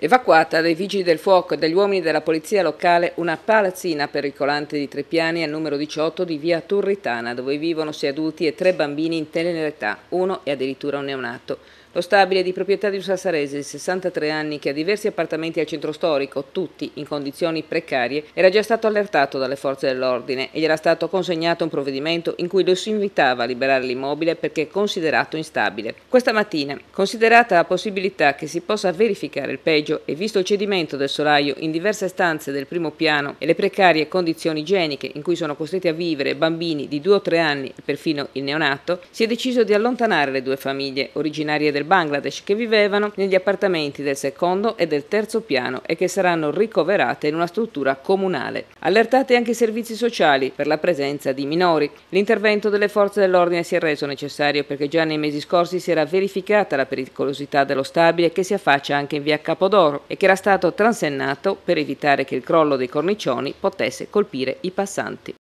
Evacuata dai vigili del fuoco e dagli uomini della polizia locale una palazzina pericolante di tre piani al numero 18 di via Turritana, dove vivono sei adulti e tre bambini in tenera età, uno è addirittura un neonato. Lo stabile di proprietà di un sassarese di 63 anni che ha diversi appartamenti al centro storico, tutti in condizioni precarie, era già stato allertato dalle forze dell'ordine e gli era stato consegnato un provvedimento in cui lo si invitava a liberare l'immobile perché considerato instabile. Questa mattina, considerata la possibilità che si possa verificare il peggio e visto il cedimento del solaio in diverse stanze del primo piano e le precarie condizioni igieniche in cui sono costretti a vivere bambini di 2 o 3 anni e perfino il neonato, si è deciso di allontanare le due famiglie originarie del del Bangladesh che vivevano negli appartamenti del secondo e del terzo piano e che saranno ricoverate in una struttura comunale. Allertate anche i servizi sociali per la presenza di minori. L'intervento delle forze dell'ordine si è reso necessario perché già nei mesi scorsi si era verificata la pericolosità dello stabile che si affaccia anche in via Capodoro e che era stato transennato per evitare che il crollo dei cornicioni potesse colpire i passanti.